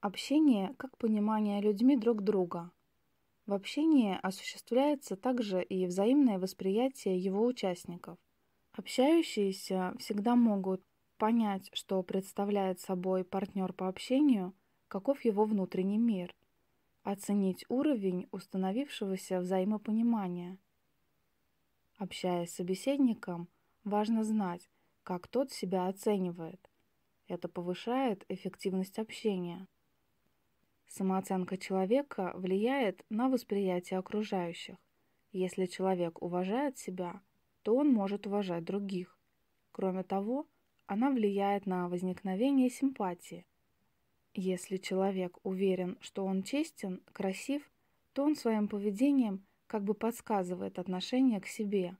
Общение как понимание людьми друг друга. В общении осуществляется также и взаимное восприятие его участников. Общающиеся всегда могут понять, что представляет собой партнер по общению, каков его внутренний мир, оценить уровень установившегося взаимопонимания. Общаясь с собеседником, важно знать, как тот себя оценивает. Это повышает эффективность общения. Самооценка человека влияет на восприятие окружающих. Если человек уважает себя, то он может уважать других. Кроме того, она влияет на возникновение симпатии. Если человек уверен, что он честен, красив, то он своим поведением как бы подсказывает отношение к себе.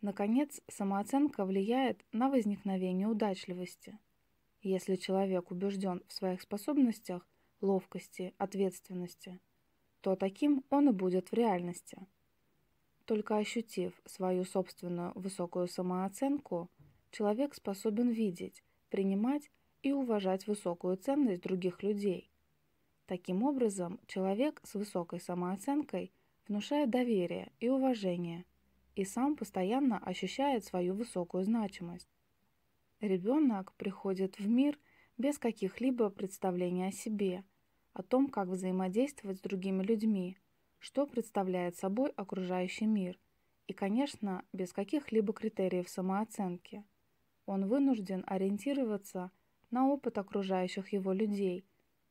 Наконец, самооценка влияет на возникновение удачливости. Если человек убежден в своих способностях, ловкости, ответственности, то таким он и будет в реальности. Только ощутив свою собственную высокую самооценку, человек способен видеть, принимать и уважать высокую ценность других людей. Таким образом, человек с высокой самооценкой внушает доверие и уважение и сам постоянно ощущает свою высокую значимость. Ребенок приходит в мир без каких-либо представлений о себе, о том, как взаимодействовать с другими людьми, что представляет собой окружающий мир, и, конечно, без каких-либо критериев самооценки. Он вынужден ориентироваться на опыт окружающих его людей,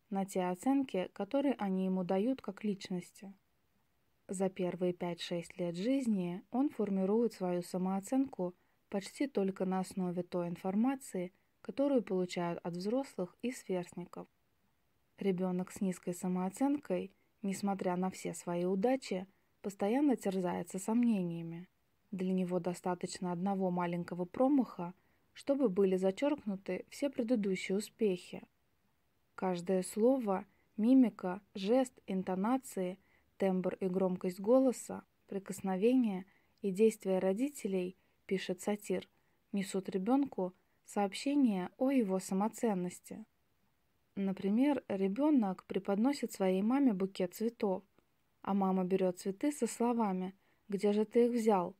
на те оценки, которые они ему дают как личности. За первые 5-6 лет жизни он формирует свою самооценку почти только на основе той информации – которую получают от взрослых и сверстников. Ребенок с низкой самооценкой, несмотря на все свои удачи, постоянно терзается сомнениями. Для него достаточно одного маленького промаха, чтобы были зачеркнуты все предыдущие успехи. Каждое слово, мимика, жест, интонации, тембр и громкость голоса, прикосновение и действия родителей, пишет сатир, несут ребенку – сообщение о его самоценности. Например, ребенок преподносит своей маме букет цветов, а мама берет цветы со словами «Где же ты их взял?».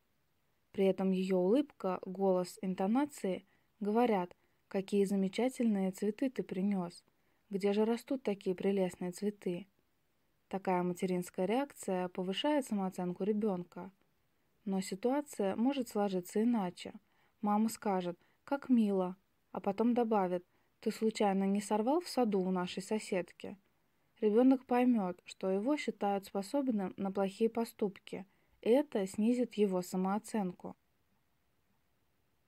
При этом ее улыбка, голос, интонации говорят «Какие замечательные цветы ты принес! Где же растут такие прелестные цветы?» Такая материнская реакция повышает самооценку ребенка. Но ситуация может сложиться иначе. Мама скажет как мило. А потом добавит, ты случайно не сорвал в саду у нашей соседки? Ребенок поймет, что его считают способным на плохие поступки, и это снизит его самооценку.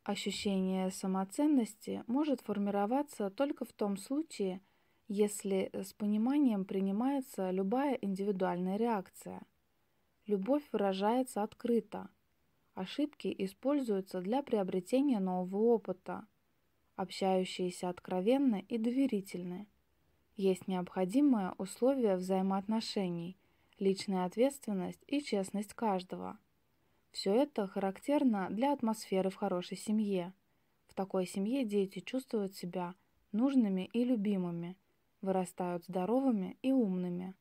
Ощущение самоценности может формироваться только в том случае, если с пониманием принимается любая индивидуальная реакция. Любовь выражается открыто – Ошибки используются для приобретения нового опыта. Общающиеся откровенно и доверительны. Есть необходимые условия взаимоотношений, личная ответственность и честность каждого. Все это характерно для атмосферы в хорошей семье. В такой семье дети чувствуют себя нужными и любимыми, вырастают здоровыми и умными.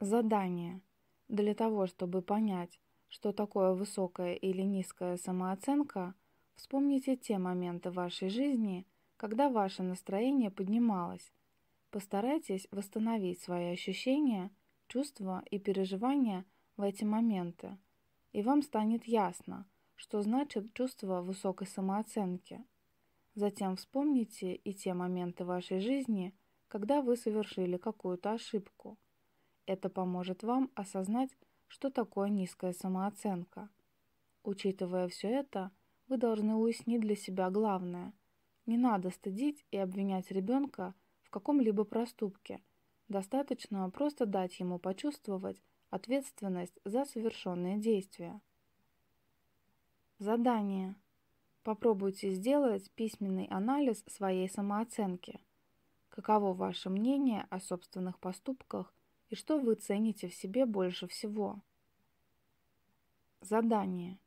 Задание. Для того, чтобы понять, что такое высокая или низкая самооценка, вспомните те моменты вашей жизни, когда ваше настроение поднималось. Постарайтесь восстановить свои ощущения, чувства и переживания в эти моменты, и вам станет ясно, что значит чувство высокой самооценки. Затем вспомните и те моменты вашей жизни, когда вы совершили какую-то ошибку. Это поможет вам осознать что такое низкая самооценка. Учитывая все это, вы должны уяснить для себя главное. Не надо стыдить и обвинять ребенка в каком-либо проступке. Достаточно просто дать ему почувствовать ответственность за совершенные действия. Задание. Попробуйте сделать письменный анализ своей самооценки. Каково ваше мнение о собственных поступках и что вы цените в себе больше всего. Задание.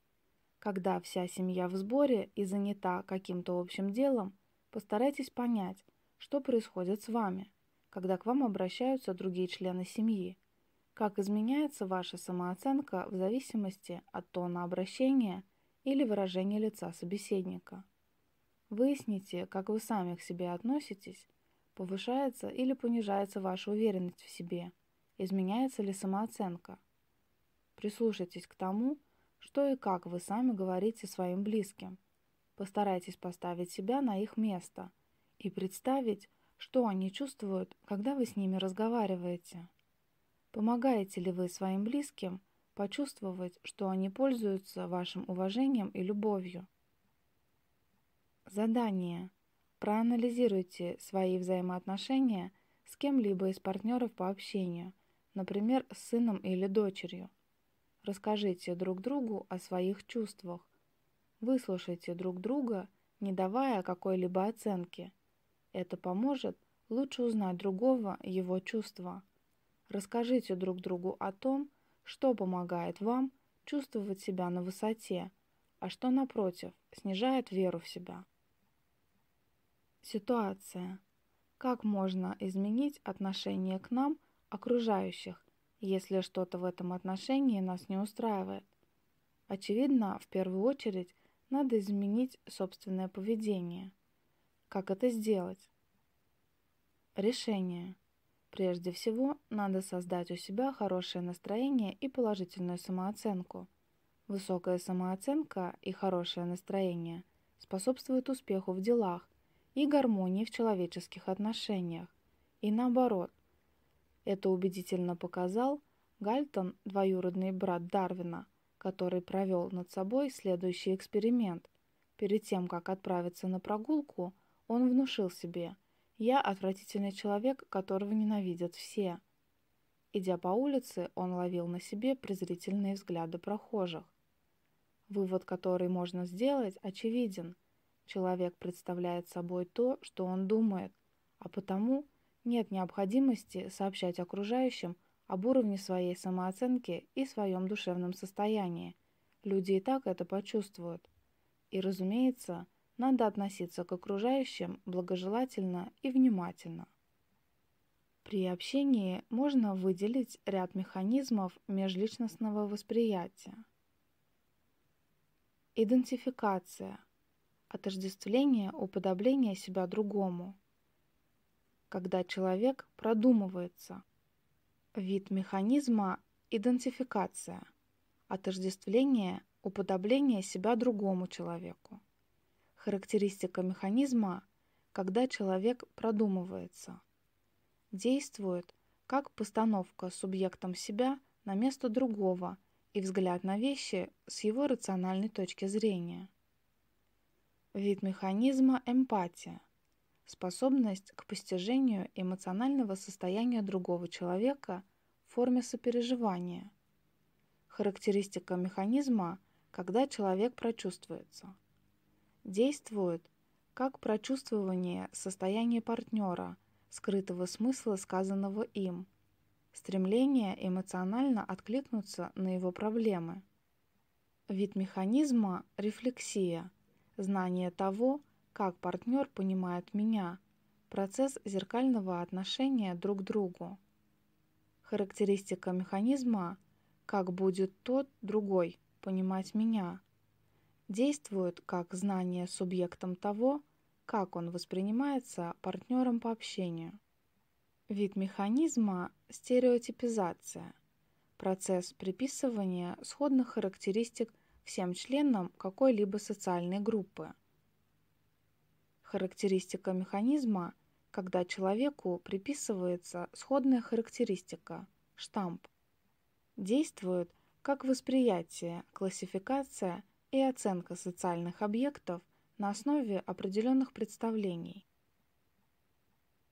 Когда вся семья в сборе и занята каким-то общим делом, постарайтесь понять, что происходит с вами, когда к вам обращаются другие члены семьи, как изменяется ваша самооценка в зависимости от тона обращения или выражения лица собеседника. Выясните, как вы сами к себе относитесь, повышается или понижается ваша уверенность в себе – изменяется ли самооценка. Прислушайтесь к тому, что и как вы сами говорите своим близким. Постарайтесь поставить себя на их место и представить, что они чувствуют, когда вы с ними разговариваете. Помогаете ли вы своим близким почувствовать, что они пользуются вашим уважением и любовью? Задание. Проанализируйте свои взаимоотношения с кем-либо из партнеров по общению – например, с сыном или дочерью. Расскажите друг другу о своих чувствах. Выслушайте друг друга, не давая какой-либо оценки. Это поможет лучше узнать другого его чувства. Расскажите друг другу о том, что помогает вам чувствовать себя на высоте, а что, напротив, снижает веру в себя. Ситуация. Как можно изменить отношение к нам – окружающих, если что-то в этом отношении нас не устраивает. Очевидно, в первую очередь надо изменить собственное поведение. Как это сделать? Решение. Прежде всего, надо создать у себя хорошее настроение и положительную самооценку. Высокая самооценка и хорошее настроение способствуют успеху в делах и гармонии в человеческих отношениях. И наоборот, это убедительно показал Гальтон, двоюродный брат Дарвина, который провел над собой следующий эксперимент. Перед тем, как отправиться на прогулку, он внушил себе «Я отвратительный человек, которого ненавидят все». Идя по улице, он ловил на себе презрительные взгляды прохожих. Вывод, который можно сделать, очевиден. Человек представляет собой то, что он думает, а потому – нет необходимости сообщать окружающим об уровне своей самооценки и своем душевном состоянии. Люди и так это почувствуют. И, разумеется, надо относиться к окружающим благожелательно и внимательно. При общении можно выделить ряд механизмов межличностного восприятия. Идентификация – отождествление, уподобление себя другому – когда человек продумывается. Вид механизма – идентификация, отождествление, уподобление себя другому человеку. Характеристика механизма – когда человек продумывается. Действует как постановка субъектом себя на место другого и взгляд на вещи с его рациональной точки зрения. Вид механизма – эмпатия – способность к постижению эмоционального состояния другого человека в форме сопереживания. Характеристика механизма, когда человек прочувствуется. Действует как прочувствование состояния партнера, скрытого смысла сказанного им, стремление эмоционально откликнуться на его проблемы. Вид механизма – рефлексия, знание того, как партнер понимает меня, процесс зеркального отношения друг к другу. Характеристика механизма – как будет тот, другой, понимать меня. Действует как знание субъектом того, как он воспринимается партнером по общению. Вид механизма – стереотипизация, процесс приписывания сходных характеристик всем членам какой-либо социальной группы – Характеристика механизма, когда человеку приписывается сходная характеристика, штамп. Действуют как восприятие, классификация и оценка социальных объектов на основе определенных представлений.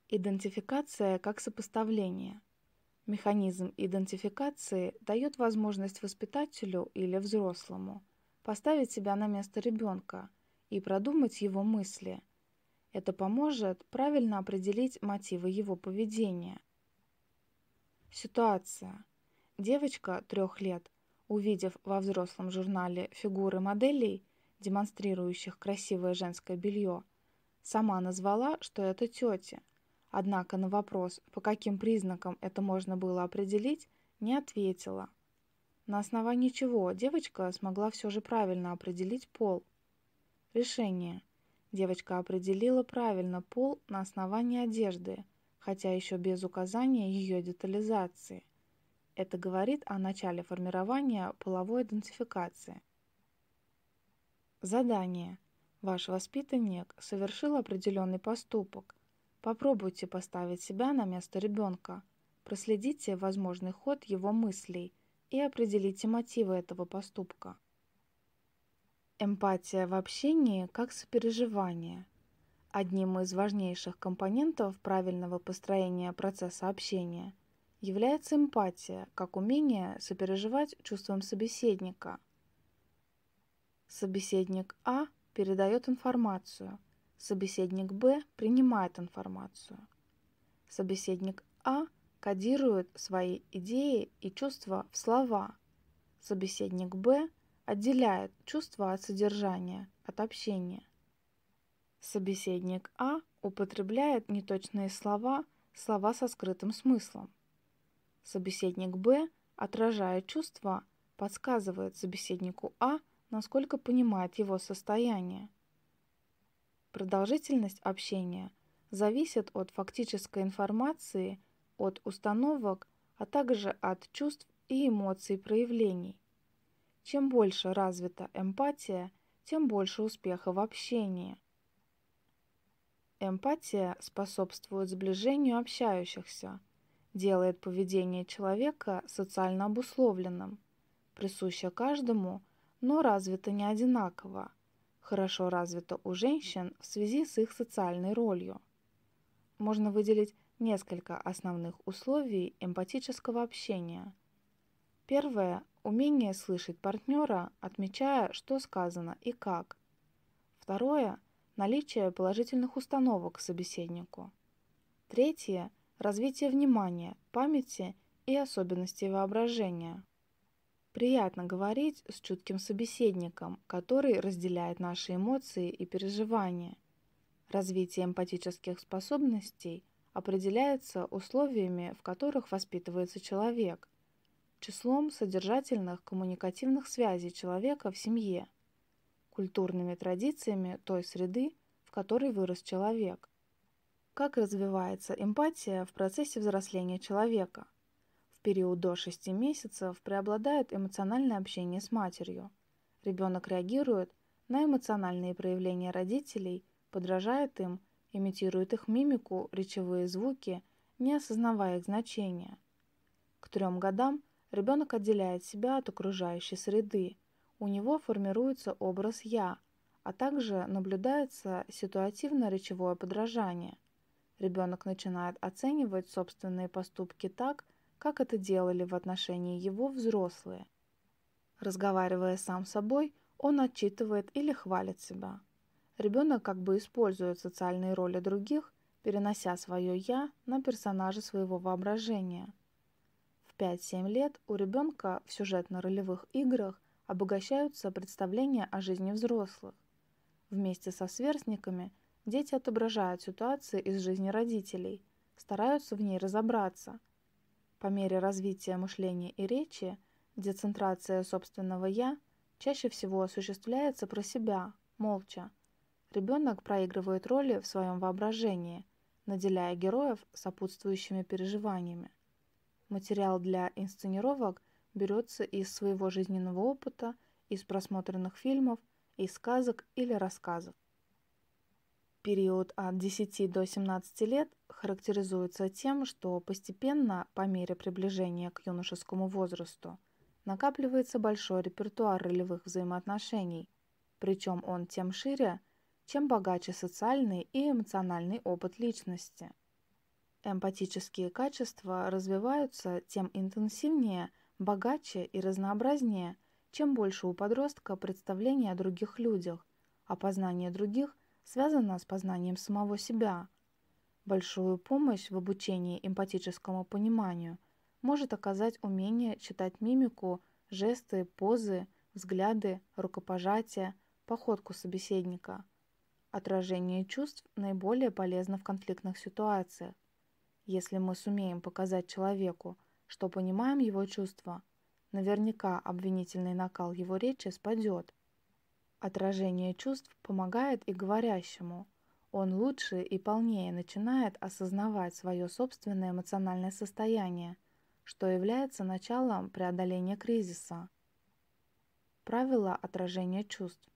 Идентификация как сопоставление. Механизм идентификации дает возможность воспитателю или взрослому поставить себя на место ребенка и продумать его мысли – это поможет правильно определить мотивы его поведения. Ситуация. Девочка трех лет, увидев во взрослом журнале фигуры моделей, демонстрирующих красивое женское белье, сама назвала, что это тети. Однако на вопрос, по каким признакам это можно было определить, не ответила. На основании чего девочка смогла все же правильно определить пол. Решение. Девочка определила правильно пол на основании одежды, хотя еще без указания ее детализации. Это говорит о начале формирования половой идентификации. Задание. Ваш воспитанник совершил определенный поступок. Попробуйте поставить себя на место ребенка. Проследите возможный ход его мыслей и определите мотивы этого поступка. Эмпатия в общении как сопереживание. Одним из важнейших компонентов правильного построения процесса общения является эмпатия как умение сопереживать чувствам собеседника. Собеседник А передает информацию, собеседник Б принимает информацию. Собеседник А кодирует свои идеи и чувства в слова, собеседник Б – отделяет чувства от содержания, от общения. Собеседник А употребляет неточные слова, слова со скрытым смыслом. Собеседник Б, отражая чувства, подсказывает собеседнику А, насколько понимает его состояние. Продолжительность общения зависит от фактической информации, от установок, а также от чувств и эмоций проявлений – чем больше развита эмпатия, тем больше успеха в общении. Эмпатия способствует сближению общающихся, делает поведение человека социально обусловленным, присуще каждому, но развито не одинаково, хорошо развито у женщин в связи с их социальной ролью. Можно выделить несколько основных условий эмпатического общения. Первое Умение слышать партнера, отмечая, что сказано и как. Второе – наличие положительных установок к собеседнику. Третье – развитие внимания, памяти и особенностей воображения. Приятно говорить с чутким собеседником, который разделяет наши эмоции и переживания. Развитие эмпатических способностей определяется условиями, в которых воспитывается человек – числом содержательных коммуникативных связей человека в семье, культурными традициями той среды, в которой вырос человек. Как развивается эмпатия в процессе взросления человека? В период до 6 месяцев преобладает эмоциональное общение с матерью. Ребенок реагирует на эмоциональные проявления родителей, подражает им, имитирует их мимику, речевые звуки, не осознавая их значения. К трем годам – Ребенок отделяет себя от окружающей среды. У него формируется образ «я», а также наблюдается ситуативное речевое подражание. Ребенок начинает оценивать собственные поступки так, как это делали в отношении его взрослые. Разговаривая сам с собой, он отчитывает или хвалит себя. Ребенок как бы использует социальные роли других, перенося свое «я» на персонажа своего воображения – 5-7 лет у ребенка в сюжетно-ролевых играх обогащаются представления о жизни взрослых. Вместе со сверстниками дети отображают ситуации из жизни родителей, стараются в ней разобраться. По мере развития мышления и речи децентрация собственного «я» чаще всего осуществляется про себя, молча. Ребенок проигрывает роли в своем воображении, наделяя героев сопутствующими переживаниями. Материал для инсценировок берется из своего жизненного опыта, из просмотренных фильмов, из сказок или рассказов. Период от 10 до 17 лет характеризуется тем, что постепенно, по мере приближения к юношескому возрасту, накапливается большой репертуар ролевых взаимоотношений, причем он тем шире, чем богаче социальный и эмоциональный опыт личности. Эмпатические качества развиваются тем интенсивнее, богаче и разнообразнее, чем больше у подростка представления о других людях, а познание других связано с познанием самого себя. Большую помощь в обучении эмпатическому пониманию может оказать умение читать мимику, жесты, позы, взгляды, рукопожатия, походку собеседника. Отражение чувств наиболее полезно в конфликтных ситуациях если мы сумеем показать человеку, что понимаем его чувства. Наверняка обвинительный накал его речи спадет. Отражение чувств помогает и говорящему. Он лучше и полнее начинает осознавать свое собственное эмоциональное состояние, что является началом преодоления кризиса. Правило отражения чувств.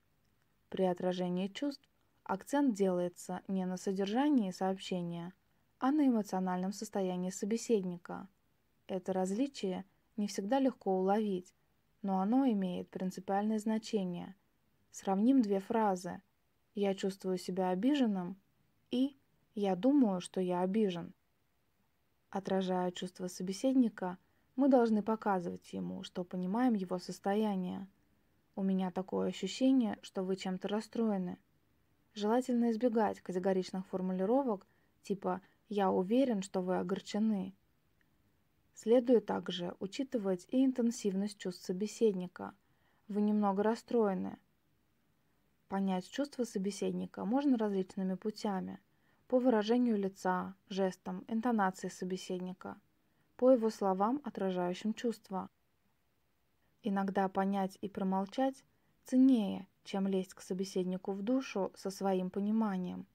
При отражении чувств акцент делается не на содержании сообщения – а на эмоциональном состоянии собеседника. Это различие не всегда легко уловить, но оно имеет принципиальное значение. Сравним две фразы «я чувствую себя обиженным» и «я думаю, что я обижен». Отражая чувства собеседника, мы должны показывать ему, что понимаем его состояние. У меня такое ощущение, что вы чем-то расстроены. Желательно избегать категоричных формулировок типа «я я уверен, что вы огорчены. Следует также учитывать и интенсивность чувств собеседника. Вы немного расстроены. Понять чувства собеседника можно различными путями. По выражению лица, жестам, интонации собеседника. По его словам, отражающим чувства. Иногда понять и промолчать ценнее, чем лезть к собеседнику в душу со своим пониманием –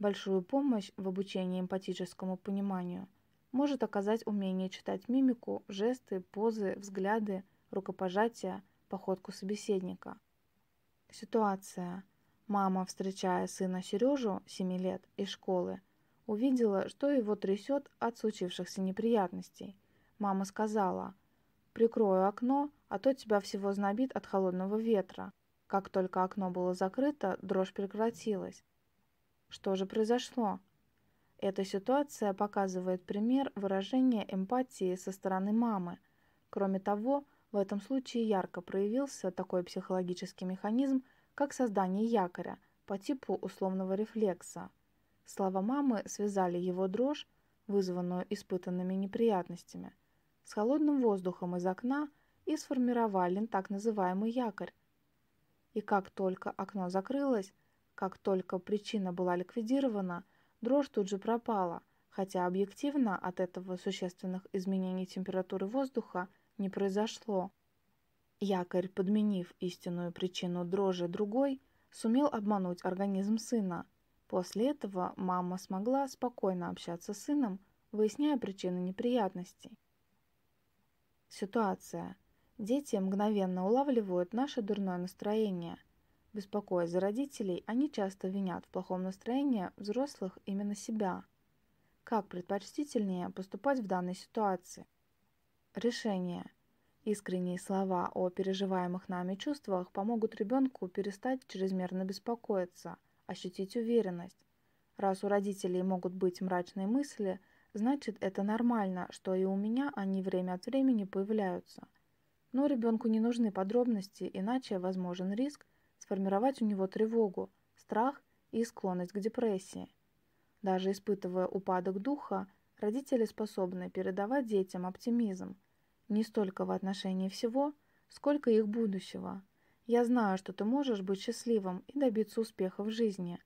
Большую помощь в обучении эмпатическому пониманию может оказать умение читать мимику, жесты, позы, взгляды, рукопожатия, походку собеседника. Ситуация. Мама, встречая сына Сережу, 7 лет, из школы, увидела, что его трясет от случившихся неприятностей. Мама сказала, «Прикрою окно, а то тебя всего знобит от холодного ветра». Как только окно было закрыто, дрожь прекратилась, что же произошло? Эта ситуация показывает пример выражения эмпатии со стороны мамы. Кроме того, в этом случае ярко проявился такой психологический механизм, как создание якоря по типу условного рефлекса. Слова мамы связали его дрожь, вызванную испытанными неприятностями, с холодным воздухом из окна и сформировали так называемый якорь. И как только окно закрылось, как только причина была ликвидирована, дрожь тут же пропала, хотя объективно от этого существенных изменений температуры воздуха не произошло. Якорь, подменив истинную причину дрожи другой, сумел обмануть организм сына. После этого мама смогла спокойно общаться с сыном, выясняя причины неприятностей. Ситуация. Дети мгновенно улавливают наше дурное настроение – Беспокоясь за родителей, они часто винят в плохом настроении взрослых именно себя. Как предпочтительнее поступать в данной ситуации? Решение. Искренние слова о переживаемых нами чувствах помогут ребенку перестать чрезмерно беспокоиться, ощутить уверенность. Раз у родителей могут быть мрачные мысли, значит это нормально, что и у меня они время от времени появляются. Но ребенку не нужны подробности, иначе возможен риск, сформировать у него тревогу, страх и склонность к депрессии. Даже испытывая упадок духа, родители способны передавать детям оптимизм, не столько в отношении всего, сколько их будущего. Я знаю, что ты можешь быть счастливым и добиться успеха в жизни.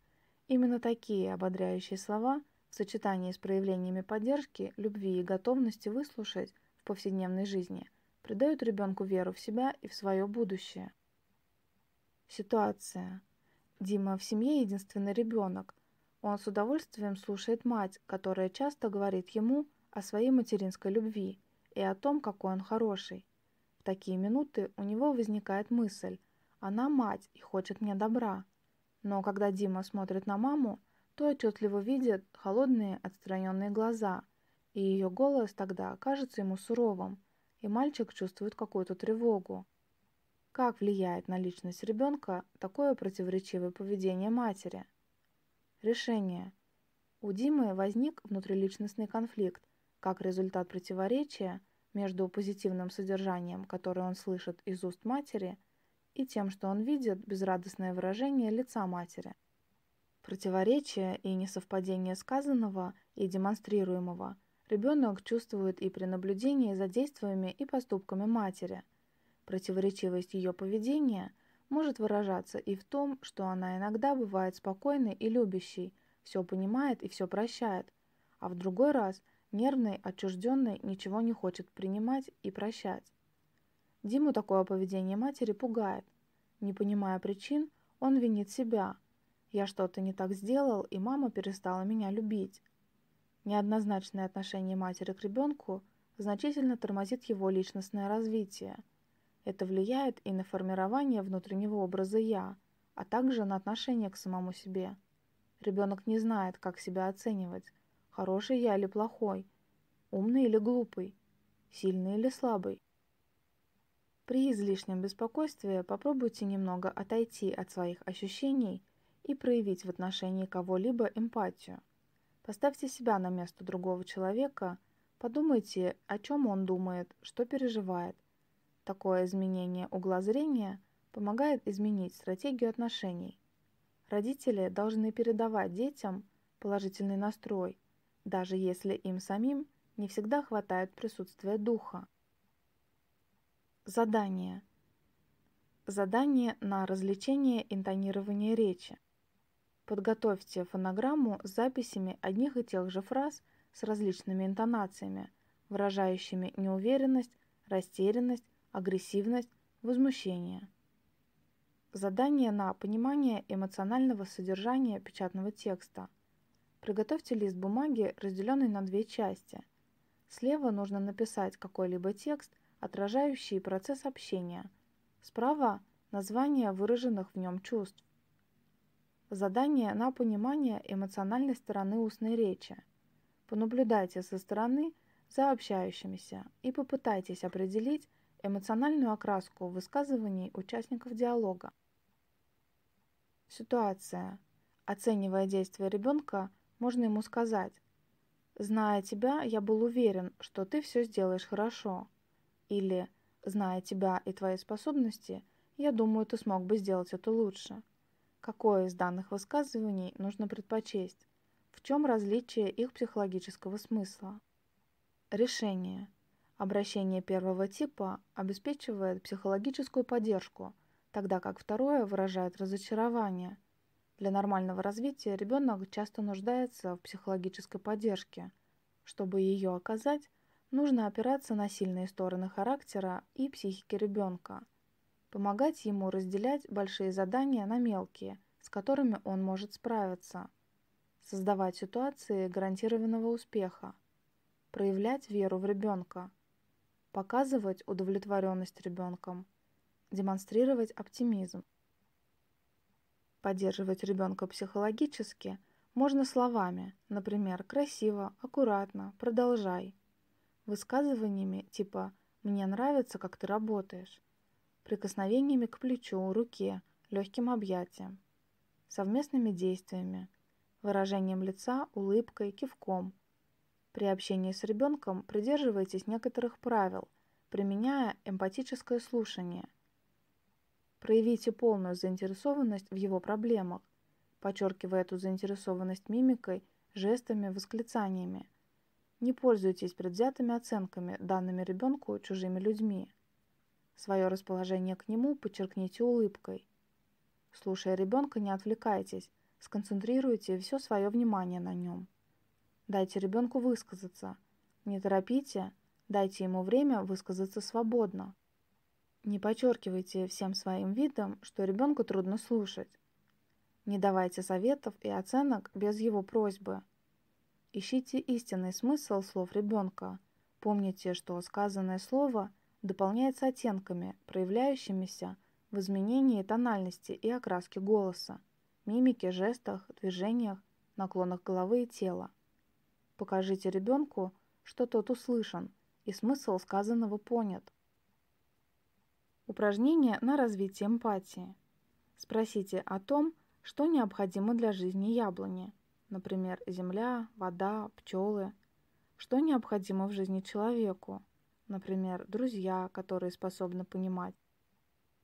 Именно такие ободряющие слова в сочетании с проявлениями поддержки, любви и готовности выслушать в повседневной жизни придают ребенку веру в себя и в свое будущее ситуация. Дима в семье единственный ребенок. Он с удовольствием слушает мать, которая часто говорит ему о своей материнской любви и о том, какой он хороший. В такие минуты у него возникает мысль «Она мать и хочет мне добра». Но когда Дима смотрит на маму, то отчетливо видит холодные отстраненные глаза, и ее голос тогда кажется ему суровым, и мальчик чувствует какую-то тревогу. Как влияет на личность ребенка такое противоречивое поведение матери? Решение. У Димы возник внутриличностный конфликт, как результат противоречия между позитивным содержанием, которое он слышит из уст матери, и тем, что он видит безрадостное выражение лица матери. Противоречие и несовпадение сказанного и демонстрируемого ребенок чувствует и при наблюдении за действиями и поступками матери – Противоречивость ее поведения может выражаться и в том, что она иногда бывает спокойной и любящей, все понимает и все прощает, а в другой раз нервной, отчужденной, ничего не хочет принимать и прощать. Диму такое поведение матери пугает. Не понимая причин, он винит себя. Я что-то не так сделал, и мама перестала меня любить. Неоднозначное отношение матери к ребенку значительно тормозит его личностное развитие – это влияет и на формирование внутреннего образа «я», а также на отношение к самому себе. Ребенок не знает, как себя оценивать, хороший я или плохой, умный или глупый, сильный или слабый. При излишнем беспокойстве попробуйте немного отойти от своих ощущений и проявить в отношении кого-либо эмпатию. Поставьте себя на место другого человека, подумайте, о чем он думает, что переживает, Такое изменение угла зрения помогает изменить стратегию отношений. Родители должны передавать детям положительный настрой, даже если им самим не всегда хватает присутствия духа. Задание. Задание на развлечение интонирования речи. Подготовьте фонограмму с записями одних и тех же фраз с различными интонациями, выражающими неуверенность, растерянность агрессивность, возмущение. Задание на понимание эмоционального содержания печатного текста. Приготовьте лист бумаги, разделенный на две части. Слева нужно написать какой-либо текст, отражающий процесс общения. Справа – название выраженных в нем чувств. Задание на понимание эмоциональной стороны устной речи. Понаблюдайте со стороны за общающимися и попытайтесь определить, эмоциональную окраску высказываний участников диалога. Ситуация. Оценивая действия ребенка, можно ему сказать «Зная тебя, я был уверен, что ты все сделаешь хорошо» или «Зная тебя и твои способности, я думаю, ты смог бы сделать это лучше». Какое из данных высказываний нужно предпочесть? В чем различие их психологического смысла? Решение – Обращение первого типа обеспечивает психологическую поддержку, тогда как второе выражает разочарование. Для нормального развития ребенок часто нуждается в психологической поддержке. Чтобы ее оказать, нужно опираться на сильные стороны характера и психики ребенка, помогать ему разделять большие задания на мелкие, с которыми он может справиться, создавать ситуации гарантированного успеха, проявлять веру в ребенка – показывать удовлетворенность ребенком, демонстрировать оптимизм. Поддерживать ребенка психологически можно словами, например, красиво, аккуратно, продолжай. Высказываниями типа «мне нравится, как ты работаешь», прикосновениями к плечу, руке, легким объятием, совместными действиями, выражением лица, улыбкой, кивком – при общении с ребенком придерживайтесь некоторых правил, применяя эмпатическое слушание. Проявите полную заинтересованность в его проблемах, подчеркивая эту заинтересованность мимикой, жестами, восклицаниями. Не пользуйтесь предвзятыми оценками, данными ребенку чужими людьми. Свое расположение к нему подчеркните улыбкой. Слушая ребенка, не отвлекайтесь, сконцентрируйте все свое внимание на нем. Дайте ребенку высказаться. Не торопите, дайте ему время высказаться свободно. Не подчеркивайте всем своим видом, что ребенку трудно слушать. Не давайте советов и оценок без его просьбы. Ищите истинный смысл слов ребенка. Помните, что сказанное слово дополняется оттенками, проявляющимися в изменении тональности и окраски голоса, мимике, жестах, движениях, наклонах головы и тела. Покажите ребенку, что тот услышан и смысл сказанного понят. Упражнение на развитие эмпатии. Спросите о том, что необходимо для жизни яблони, например, земля, вода, пчелы, что необходимо в жизни человеку, например, друзья, которые способны понимать.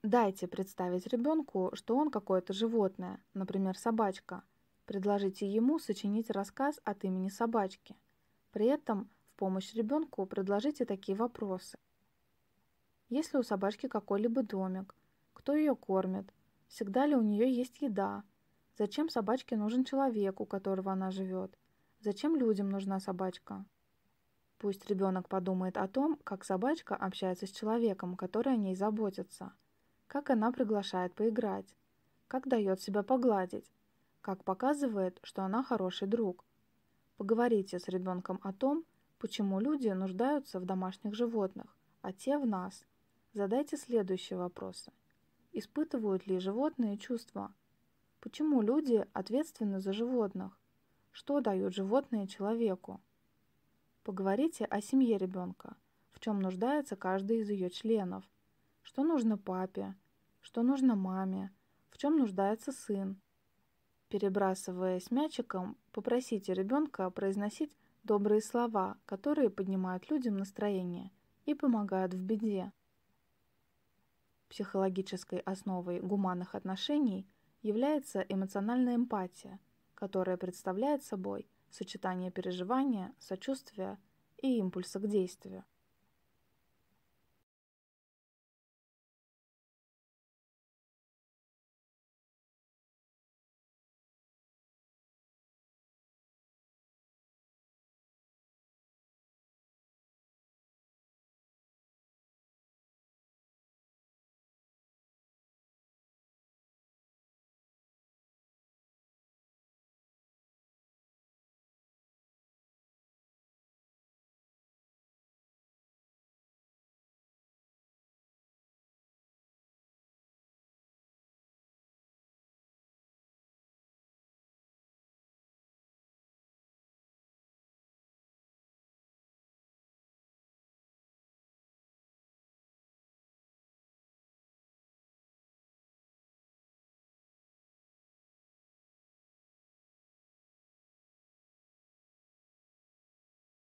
Дайте представить ребенку, что он какое-то животное, например, собачка – Предложите ему сочинить рассказ от имени собачки. При этом в помощь ребенку предложите такие вопросы. Есть ли у собачки какой-либо домик? Кто ее кормит? Всегда ли у нее есть еда? Зачем собачке нужен человек, у которого она живет? Зачем людям нужна собачка? Пусть ребенок подумает о том, как собачка общается с человеком, который о ней заботится, как она приглашает поиграть, как дает себя погладить, как показывает, что она хороший друг. Поговорите с ребенком о том, почему люди нуждаются в домашних животных, а те в нас. Задайте следующие вопросы. Испытывают ли животные чувства? Почему люди ответственны за животных? Что дают животные человеку? Поговорите о семье ребенка, в чем нуждается каждый из ее членов, что нужно папе, что нужно маме, в чем нуждается сын, перебрасываясь мячиком, попросите ребенка произносить добрые слова, которые поднимают людям настроение и помогают в беде. Психологической основой гуманных отношений является эмоциональная эмпатия, которая представляет собой сочетание переживания, сочувствия и импульса к действию.